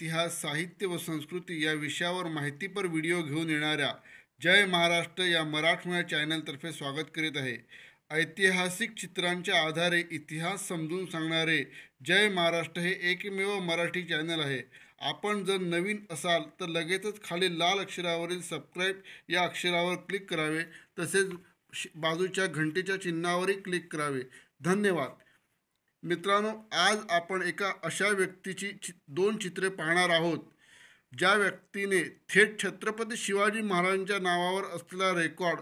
इतिहास साहित्य व संस्कृती या विषयावर माहितीपर व्हिडिओ घेऊन येणाऱ्या जय महाराष्ट्र या मराठमोळ्या चॅनलतर्फे स्वागत करीत आहे ऐतिहासिक चित्रांच्या आधारे इतिहास समजून सांगणारे जय महाराष्ट्र हे एकमेव मराठी चॅनल आहे आपण जर नवीन असाल तर लगेचच खाली लाल अक्षरावरील सबस्क्राईब या अक्षरावर क्लिक करावे तसेच बाजूच्या घंटेच्या चिन्हावरही क्लिक करावे धन्यवाद मित्रांनो आज आपण एका अशा व्यक्तीची चि दोन चित्रे पाहणार आहोत ज्या व्यक्तीने थेट छत्रपती शिवाजी महाराजांच्या नावावर असलेला रेकॉर्ड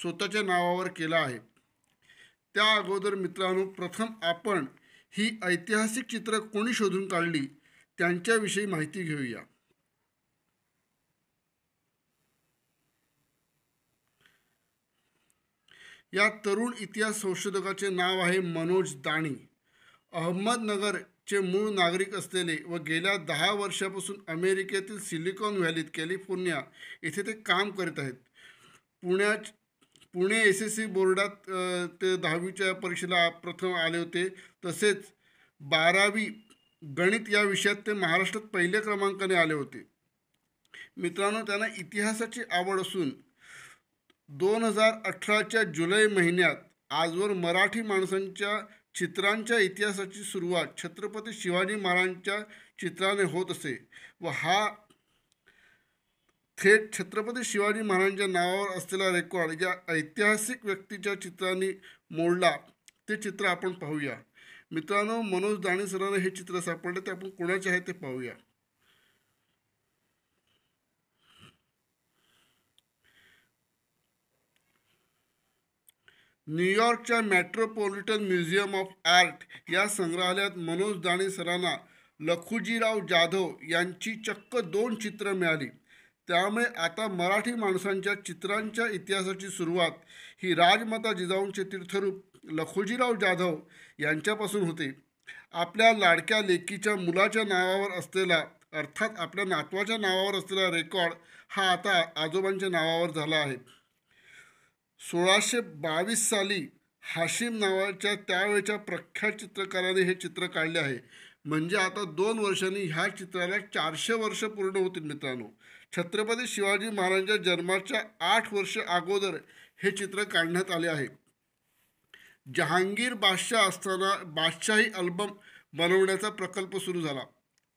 स्वतःच्या नावावर केला आहे त्या अगोदर मित्रांनो प्रथम आपण ही ऐतिहासिक चित्र कोणी शोधून काढली त्यांच्याविषयी माहिती घेऊया या तरुण इतिहास संशोधकाचे नाव आहे मनोज दाणी अहमदनगरचे मूळ नागरिक असलेले व गेल्या दहा वर्षापासून अमेरिकेतील सिलिकॉन व्हॅलीत कॅलिफोर्निया येथे ते काम करीत आहेत पुण्या पुणे एस एस सी बोर्डात ते दहावीच्या परीक्षेला प्रथम आले होते तसेच बारावी गणित या विषयात ते महाराष्ट्रात पहिल्या क्रमांकाने आले होते मित्रांनो त्यांना इतिहासाची आवड असून दोन हजार अठराच्या जुलै महिन्यात आजवर मराठी माणसांच्या चित्रांच्या इतिहासाची सुरुवात छत्रपती शिवाजी महाराजांच्या चित्राने होत असे व हा थेट छत्रपती शिवाजी महाराजांच्या नावावर असलेला रेकॉर्ड या ऐतिहासिक व्यक्तीच्या चित्रांनी मोडला ते चित्र आपण पाहूया मित्रांनो मनोज दाणेसरांना हे चित्र सापडले ते आपण कोणाचे आहे ते पाहूया न्यूयॉर्कच्या मेट्रोपॉलिटन म्युझियम ऑफ आर्ट या संग्रहालयात मनोज दाणे सरांना लखुजीराव जाधव यांची चक्क दोन चित्रं मिळाली त्यामुळे आता मराठी माणसांच्या चित्रांच्या इतिहासाची सुरुवात ही राजमाता जिजाऊंचे तीर्थरूप लखुजीराव जाधव यांच्यापासून होते आपल्या लाडक्या लेकीच्या मुलाच्या नावावर असलेला अर्थात आपल्या नातवाच्या नावावर असलेला रेकॉर्ड हा आता आजोबांच्या नावावर झाला आहे सोळाशे बावीस साली हाशिम नावाच्या त्यावेळेच्या प्रख्यात चित्रकाराने हे चित्र काढले आहे म्हणजे आता दोन वर्षांनी ह्या चित्राला चारशे वर्ष पूर्ण होतील मित्रांनो छत्रपती शिवाजी महाराजांच्या जन्माच्या आठ वर्ष अगोदर हे चित्र काढण्यात आले आहे जहांगीर बादशाह असताना बादशाही अल्बम बनवण्याचा प्रकल्प सुरू झाला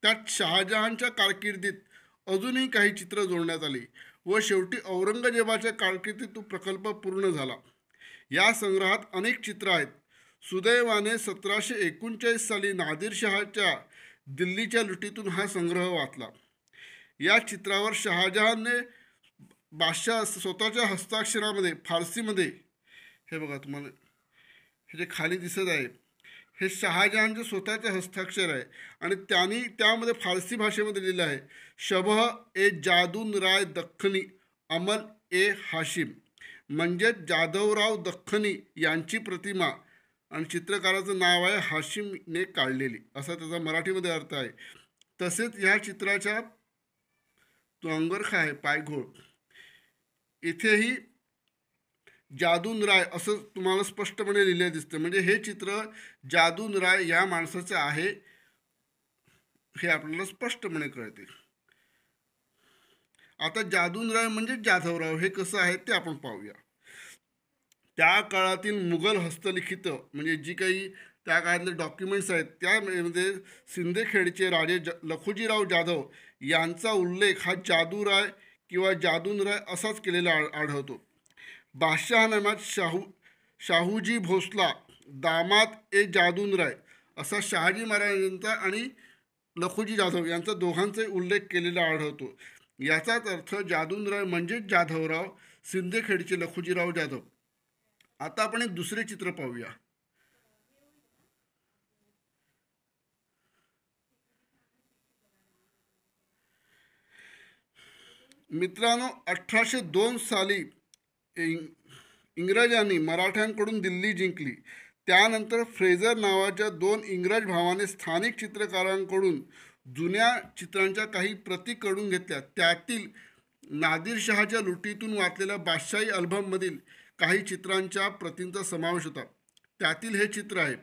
त्यात शहाजहानच्या कारकिर्दीत अजूनही काही चित्र जोडण्यात आली व शेवटी औरंगजेबाच्या कारकिर्दीत तो प्रकल्प पूर्ण झाला या संग्रहात अनेक चित्र आहेत सुदैवाने सतराशे एकोणचाळीस साली नादिर शहाच्या दिल्लीच्या लुटीतून हा संग्रह वाचला या चित्रावर शहाजहानने बादशाह स्वतःच्या हस्ताक्षरामध्ये फारसीमध्ये हे बघा तुम्हाला हे जे खाली दिसत आहे हे शहाजहानचं स्वतःचं हस्ताक्षर आहे आणि त्यांनी त्यामध्ये फारसी भाषेमध्ये लिहिलं आहे शबह ए जादून राय दख्खनी अमल ए हाशिम म्हणजेच जाधवराव दख्खनी यांची प्रतिमा आणि चित्रकाराचं नाव आहे हाशिमने काढलेली असा त्याचा मराठीमध्ये अर्थ आहे तसेच ह्या चित्राच्या तो अंगरखा आहे पायघोळ इथेही जादून राय असं तुम्हाला स्पष्टपणे लिहिले दिसतं म्हणजे हे चित्र जादून राय या माणसाचं आहे हे आपल्याला स्पष्टपणे कळते आता जादून राय म्हणजे जाधवराव हे कसं आहे ते आपण पाहूया त्या काळातील मुघल हस्तलिखित म्हणजे जी काही त्या काळातले डॉक्युमेंट्स आहेत त्यामध्ये म्हणजे सिंदेखेडचे राजे ज लखोजीराव जाधव यांचा उल्लेख हा जादूराय किंवा राय असाच केलेला आढळतो नामात शाहू शाहूजी भोसला दामात ए राय असा शहाजी महाराजांचा आणि लखुजी जाधव यांचा दोघांचा उल्लेख केलेला आढळतो याचाच अर्थ राय म्हणजेच जाधवराव सिंदेखेडचे लखुजीराव जाधव आता आपण एक दुसरे चित्र पाहूया मित्रांनो अठराशे दोन साली इंग इंग्रजांनी मराठ्यांकडून दिल्ली जिंकली त्यानंतर फ्रेझर नावाच्या दोन इंग्रज भावाने स्थानिक चित्रकारांकडून जुन्या चित्रांच्या काही प्रती कडून घेतल्या त्यातील नादिर लुटीतून वाचलेल्या बादशाही अल्बममधील काही चित्रांच्या प्रतींचा समावेश होता त्यातील हे चित्र आहे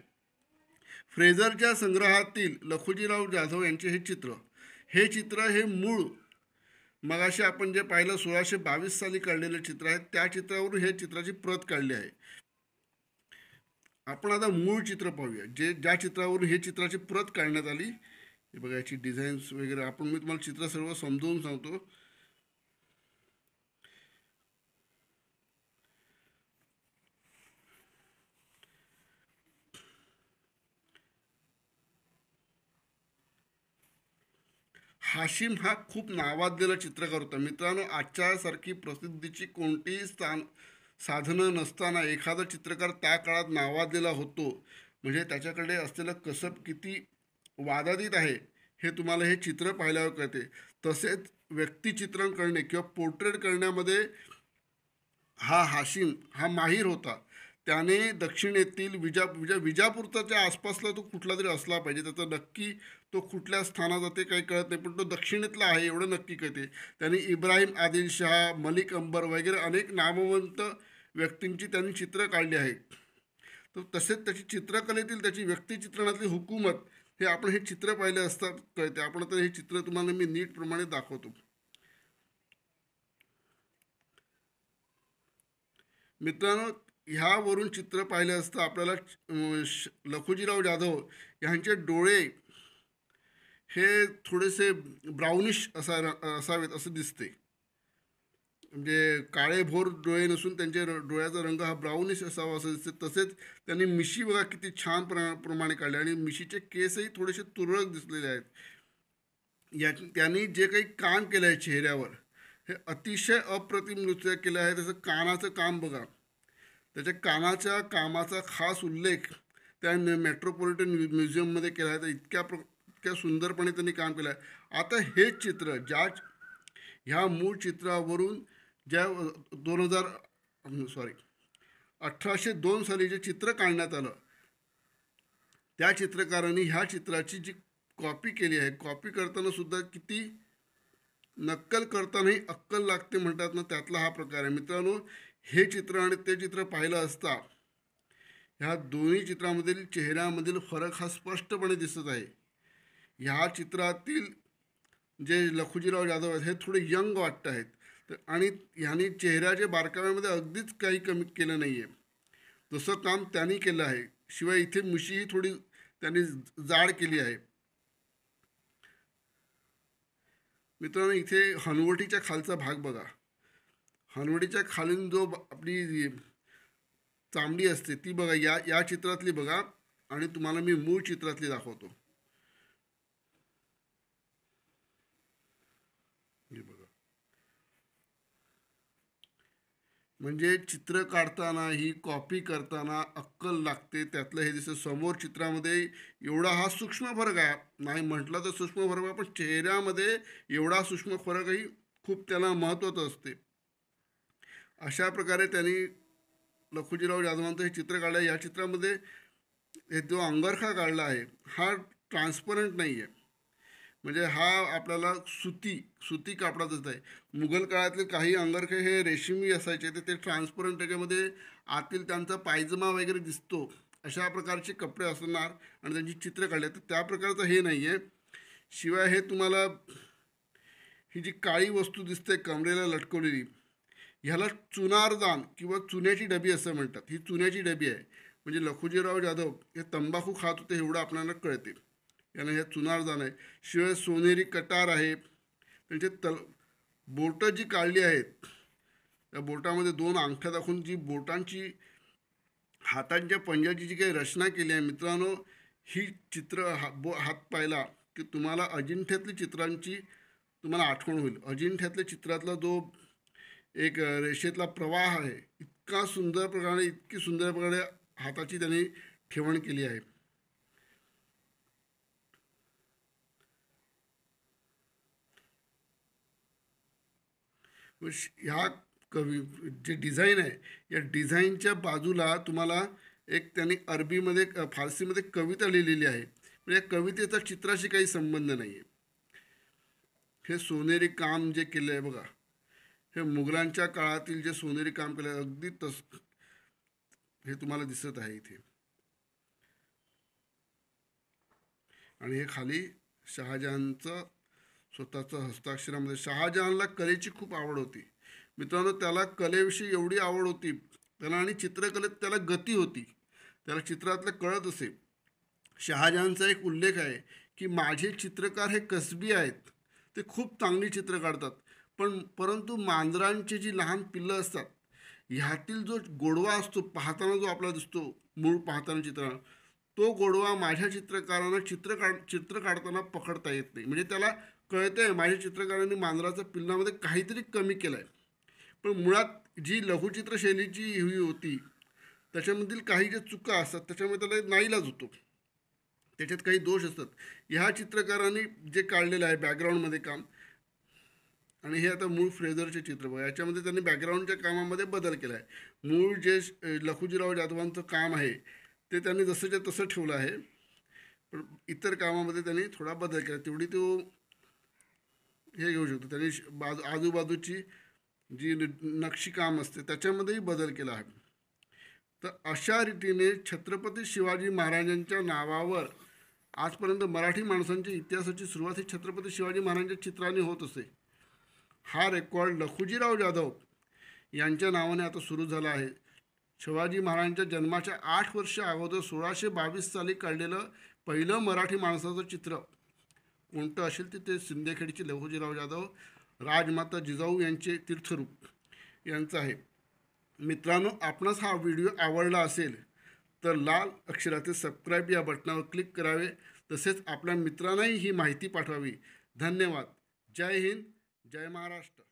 फ्रेझरच्या संग्रहातील लखुजीराव जाधव यांचे हे चित्र हे चित्र हे मूळ मगाशी आपण जे पाहिलं सोळाशे बावीस साली काढलेले चित्र आहे त्या चित्रावरून हे चित्राची प्रत काढली आहे आपण आता मूळ चित्र पाहूया जे ज्या चित्रावरून हे चित्राची प्रत काढण्यात आली हे बघा याची डिझाईन्स वगैरे आपण मी तुम्हाला चित्र सर्व समजवून सांगतो हाशिम हा खूप नावाजलेला चित्रकार होता मित्रांनो आजच्यासारखी प्रसिद्धीची कोणतीही स्थान साधनं नसताना एखादा चित्रकार त्या काळात नावाजलेला होतो म्हणजे त्याच्याकडे असलेलं कसब किती वादादित आहे हे तुम्हाला हे चित्र पाहिल्यावर कळते तसेच व्यक्तिचित्रण करणे किंवा पोर्ट्रेट करण्यामध्ये हा हाशिम हा माहीर होता त्याने दक्षिणेतील विजा विजा विजापूरचा आसपासला तो कुठला तरी असला पाहिजे त्याचा नक्की तो कुठल्या स्थानाचा ते काही कळत नाही पण तो दक्षिणेतला आहे एवढं नक्की कळते त्याने इब्राहिम आदिलशाह मलिक अंबर वगैरे अनेक नामवंत व्यक्तींची त्यांनी चित्र काढली आहेत तर तसेच त्याची चित्रकलेतील त्याची व्यक्तिचित्रणातली हुकूमत हे आपण हे चित्र पाहिले असता कळते आपण तर हे चित्र तुम्हाला मी नीटप्रमाणे दाखवतो मित्रांनो ह्यावरून चित्र पाहिलं असतं आपल्याला लखुजीराव जाधव यांचे डोळे हे थोडेसे ब्राउनिश असा असावेत असं दिसते म्हणजे काळे भोर डोळे नसून त्यांच्या डोळ्याचा रंग हा ब्राउनिश असावा असं दिसते तसेच त्यांनी मिशी बघा किती छान प्रमा प्रमाणे काढले आणि मिशीचे केसही थोडेसे तुरळक दिसलेले आहेत या त्यांनी जे काही काम केलं आहे चेहऱ्यावर हे अतिशय अप्रतिम नृत्य केलं आहे त्याचं कानाचं काम बघा त्याच्या कानाच्या कामाचा खास उल्लेख त्या मेट्रोपॉलिटन म्युझियममध्ये केला आहे तर इतक्या प्र इतक्या सुंदरपणे त्यांनी काम केलं आहे आता हे चित्र ज्या ह्या मूळ चित्रावरून ज्या दोन हजार सॉरी अठराशे दोन साली जे चित्र काढण्यात आलं त्या चित्रकारांनी ह्या चित्राची जी कॉपी केली आहे कॉपी करताना सुद्धा किती नक्कल करतानाही अक्कल लागते म्हणतात ना त्यातला हा प्रकार आहे मित्रांनो हे चित्र आणि ते चित्र पाहिलं असता ह्या दोन्ही चित्रामधील चेहऱ्यामधील फरक हा स्पष्टपणे दिसत आहे ह्या चित्रातील जे लखुजीराव जाधव आहेत हे थोडे यंग वाटत आहेत तर आणि ह्यांनी चेहऱ्याच्या बारकाव्यामध्ये अगदीच काही कमी केलं नाही आहे जसं काम त्यांनी केलं आहे शिवाय इथे मुशीही थोडी त्यांनी जाड केली आहे मित्रांनो इथे हनवटीच्या खालचा भाग बघा हनवडीच्या खालून जो आपली चांबडी असते ती बघा या या चित्रातली बघा आणि तुम्हाला मी मूळ चित्रातली दाखवतो हे बघा म्हणजे चित्र काढताना ही कॉपी करताना अक्कल लागते त्यातलं हे जसं समोर चित्रामध्ये एवढा हा सूक्ष्म फरक आहे नाही म्हटलं तर सूक्ष्म फरक आहे पण चेहऱ्यामध्ये एवढा सूक्ष्म फरकही खूप त्याला महत्त्वाचं असते अशा प्रकारे त्यांनी लखुजीराव जाधवांचं हे चित्र काढलं आहे या चित्रामध्ये हे जो अंगरखा काढला आहे हा ट्रान्सपरंट नाही आहे म्हणजे हा आपल्याला सुती सुती दिसत आहे मुघल काळातले काही अंगरखे हे रेशीमी असायचे तर ते ट्रान्सपरंट त्याच्यामध्ये आतील त्यांचा पायजमा वगैरे दिसतो अशा प्रकारचे कपडे असणार आणि त्यांची चित्र काढले तर त्या प्रकारचं हे नाही आहे शिवाय हे तुम्हाला ही जी काळी वस्तू दिसते कमरेला लटकवलेली ह्याला चुनारदान किंवा चुन्याची डबी असं म्हणतात ही चुन्याची डबी आहे म्हणजे लखुजीराव जाधव हे तंबाखू खात होते एवढं आपल्याला कळते यानं हे चुनारदान आहे शिवाय सोनेरी कटार आहे त्यांचे तल बोटं जी काढली आहेत त्या बोटामध्ये दोन अंगठ्या दाखवून जी बोटांची हातांच्या पंजाची जी काही रचना केली आहे मित्रांनो ही चित्र हा बो हात पाहिला की तुम्हाला अजिंठ्यातली चित्रांची तुम्हाला आठवण होईल अजिंठ्यातल्या चित्रातला जो एक रेषेतला प्रवाह आहे इतका सुंदर प्रकारे इतकी सुंदर प्रकारे हाताची त्यांनी ठेवण केली आहे ह्या कवी जे डिझाईन आहे या डिझाईनच्या बाजूला तुम्हाला एक त्यांनी अरबीमध्ये फारसीमध्ये कविता लिहिलेली आहे पण या कवितेचा चित्राशी काही संबंध नाही आहे हे सोनेरी काम जे केलं आहे बघा हे मुघलांच्या काळातील जे सोनेरी काम केलं अगदी तस हे तुम्हाला दिसत आहे इथे आणि हे खाली शहाजहानचं स्वतःचं हस्ताक्षरामध्ये शहाजहानला कलेची खूप आवड होती मित्रांनो त्याला कलेविषयी एवढी आवड होती त्याला आणि चित्रकलेत त्याला गती होती त्याला चित्रातलं कळत असे शहाजहानचा एक उल्लेख आहे की माझे चित्रकार हे कसबी आहेत ते खूप चांगली चित्र काढतात पण परंतु मांजरांची जी लहान पिल्लं असतात ह्यातील जो गोडवा असतो पाहताना जो आपला दिसतो मूळ पाहताना चित्र तो गोडवा माझ्या चित्रकारांना चित्र काढ चित्र काढताना पकडता येत नाही म्हणजे त्याला कळतं आहे माझ्या चित्रकारांनी मांजराच्या पिल्लामध्ये काहीतरी कमी केलं आहे पण मुळात जी लघुचित्रशैलीची ही होती त्याच्यामधील काही ज्या चुका असतात त्याच्यामुळे त्याला नाईलाज होतो त्याच्यात काही दोष असतात ह्या चित्रकारांनी जे काढलेलं आहे बॅकग्राऊंडमध्ये काम आणि हे आता मूळ फ्रेझरचे बघा याच्यामध्ये त्यांनी बॅकग्राऊंडच्या कामामध्ये बदल केला आहे मूळ जे लखुजीराव जाधवांचं काम आहे ते त्यांनी जसंच्या तसं ठेवलं आहे पण इतर कामामध्ये त्यांनी थोडा बदल केला तेवढी तो हे घेऊ शकतो त्यांनी बाजू आजूबाजूची जी नक्षी काम असते त्याच्यामध्येही बदल केला आहे तर अशा रीतीने छत्रपती शिवाजी महाराजांच्या नावावर आजपर्यंत मराठी माणसांच्या इतिहासाची सुरुवात ही छत्रपती शिवाजी महाराजांच्या चित्राने होत असे हा रेकॉर्ड लखुजीराव जाधव यांच्या नावाने आता सुरू झाला आहे शिवाजी महाराजांच्या जन्माच्या आठ वर्ष अगोदर सोळाशे बावीस साली काढलेलं पहिलं मराठी माणसाचं चित्र कोणतं असेल तिथे ते शिंदेखेडचे जाधव राजमाता जिजाऊ यांचे तीर्थरूप यांचं आहे मित्रांनो आपणास हा व्हिडिओ आवडला असेल तर लाल अक्षराचे सबस्क्राईब या बटनावर क्लिक करावे तसेच आपल्या मित्रांनाही ही माहिती पाठवावी धन्यवाद जय हिंद जय महाराष्ट्र